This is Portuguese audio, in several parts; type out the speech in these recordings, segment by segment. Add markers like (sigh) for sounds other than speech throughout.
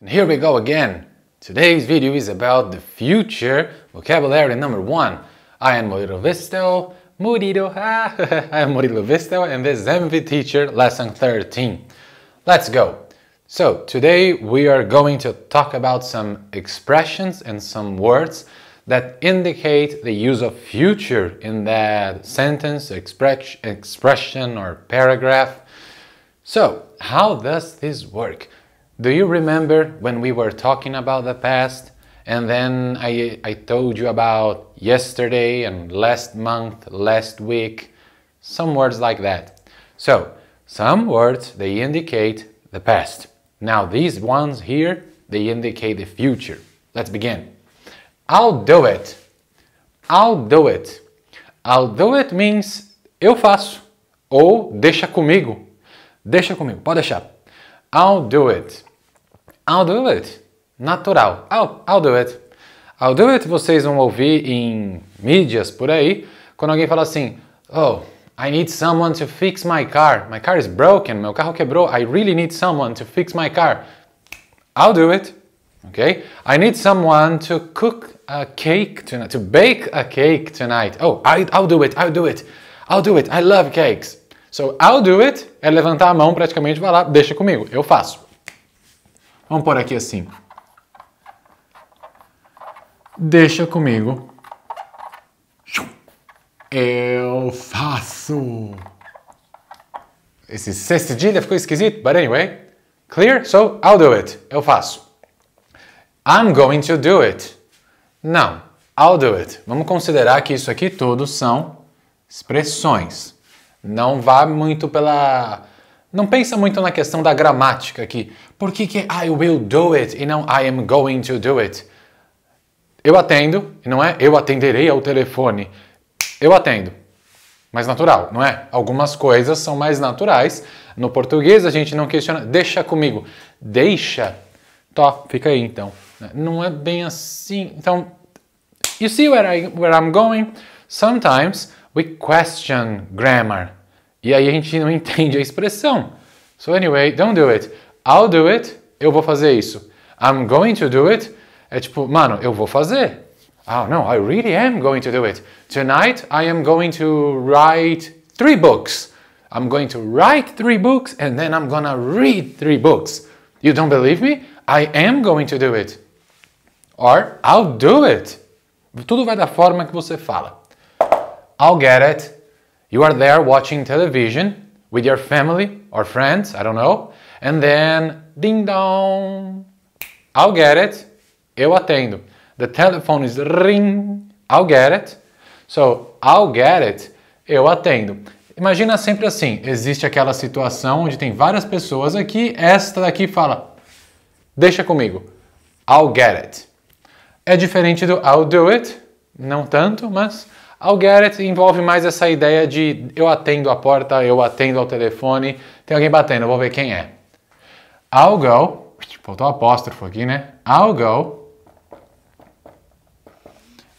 And here we go again. Today's video is about the future vocabulary number one. I am Murilo Visto, Murilo, (laughs) I am Murilo Visto, and this is MV Teacher Lesson 13. Let's go. So, today we are going to talk about some expressions and some words that indicate the use of future in that sentence, expression, or paragraph. So, how does this work? Do you remember when we were talking about the past and then I, I told you about yesterday and last month, last week, some words like that. So, some words, they indicate the past. Now these ones here, they indicate the future. Let's begin. I'll do it. I'll do it. I'll do it means eu faço ou deixa comigo. Deixa comigo, pode deixar. I'll do it. I'll do it. Natural. I'll, I'll do it. I'll do it vocês vão ouvir em mídias por aí, quando alguém fala assim: Oh, I need someone to fix my car. My car is broken. Meu carro quebrou. I really need someone to fix my car. I'll do it. Okay? I need someone to cook a cake tonight, to bake a cake tonight. Oh, I, I'll do it. I'll do it. I'll do it. I love cakes. So, I'll do it é levantar a mão praticamente e falar: Deixa comigo, eu faço. Vamos por aqui assim. Deixa comigo. Eu faço. Esse C cedilha ficou esquisito, but anyway. Clear? So I'll do it. Eu faço. I'm going to do it. Não, I'll do it. Vamos considerar que isso aqui tudo são expressões. Não vá muito pela. Não pensa muito na questão da gramática aqui. Por que, é I will do it e não I am going to do it? Eu atendo, não é eu atenderei ao telefone. Eu atendo. Mais natural, não é? Algumas coisas são mais naturais. No português a gente não questiona. Deixa comigo. Deixa. Tó, tá, fica aí então. Não é bem assim. Então, you see where, I, where I'm going? Sometimes we question grammar. E aí a gente não entende a expressão. So anyway, don't do it. I'll do it, eu vou fazer isso. I'm going to do it, é tipo, mano, eu vou fazer. Oh, ah, no, I really am going to do it. Tonight, I am going to write three books. I'm going to write three books and then I'm gonna read three books. You don't believe me? I am going to do it. Or I'll do it. Tudo vai da forma que você fala. I'll get it. You are there watching television with your family or friends, I don't know. And then, ding dong. I'll get it. Eu atendo. The telephone is ring. I'll get it. So, I'll get it. Eu atendo. Imagina sempre assim: existe aquela situação onde tem várias pessoas aqui, esta daqui fala, deixa comigo. I'll get it. É diferente do I'll do it, não tanto, mas I'll get it envolve mais essa ideia de eu atendo a porta, eu atendo ao telefone, tem alguém batendo, vou ver quem é. I'll go. Faltou um apóstrofo aqui, né? I'll go.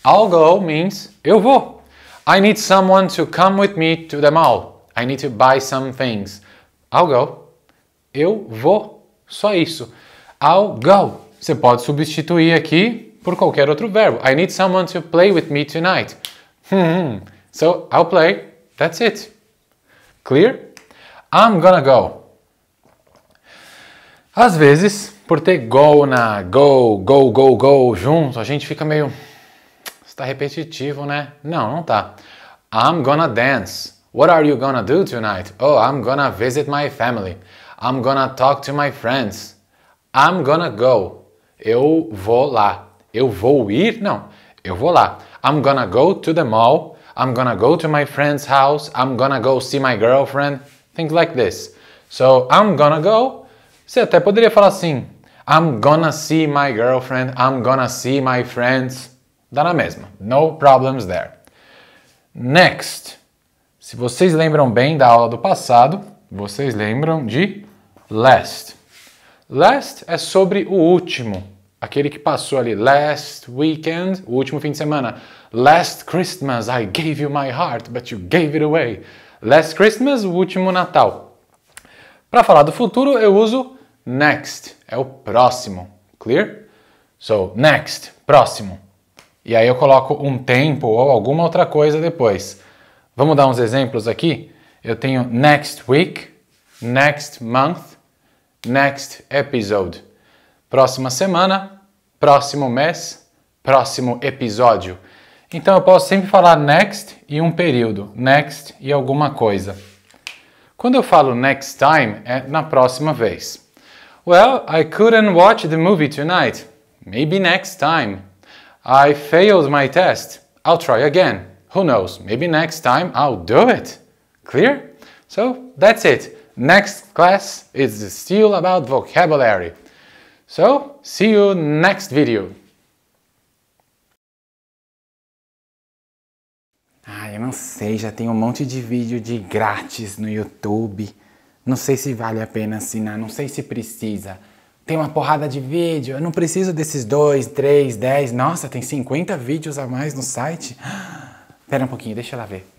I'll go means eu vou. I need someone to come with me to the mall. I need to buy some things. I'll go. Eu vou. Só isso. I'll go. Você pode substituir aqui por qualquer outro verbo. I need someone to play with me tonight. Hmm. so I'll play. That's it. Clear? I'm gonna go. Às vezes, por ter go na go, go, go, go junto, a gente fica meio. Está repetitivo, né? Não, não tá. I'm gonna dance. What are you gonna do tonight? Oh, I'm gonna visit my family. I'm gonna talk to my friends. I'm gonna go. Eu vou lá. Eu vou ir? Não. Eu vou lá. I'm gonna go to the mall. I'm gonna go to my friend's house. I'm gonna go see my girlfriend. Things like this. So, I'm gonna go você até poderia falar assim: I'm gonna see my girlfriend, I'm gonna see my friends. Dá na mesma. No problems there. Next. Se vocês lembram bem da aula do passado, vocês lembram de last. Last é sobre o último, aquele que passou ali. Last weekend, o último fim de semana. Last Christmas, I gave you my heart, but you gave it away. Last Christmas, o último Natal. Para falar do futuro, eu uso next é o próximo. Clear? So, next, próximo. E aí eu coloco um tempo ou alguma outra coisa depois. Vamos dar uns exemplos aqui? Eu tenho next week, next month, next episode. Próxima semana, próximo mês, próximo episódio. Então eu posso sempre falar next e um período, next e alguma coisa. Quando eu falo next time, é na próxima vez. Well, I couldn't watch the movie tonight. Maybe next time. I failed my test. I'll try again. Who knows? Maybe next time I'll do it. Clear? So that's it. Next class is still about vocabulary. So see you next video. Ah, eu não sei, já tem um monte de vídeo de grátis no YouTube. Não sei se vale a pena assinar, não sei se precisa. Tem uma porrada de vídeo, eu não preciso desses dois, três, dez. Nossa, tem 50 vídeos a mais no site. (gasps) Pera um pouquinho, deixa ela ver.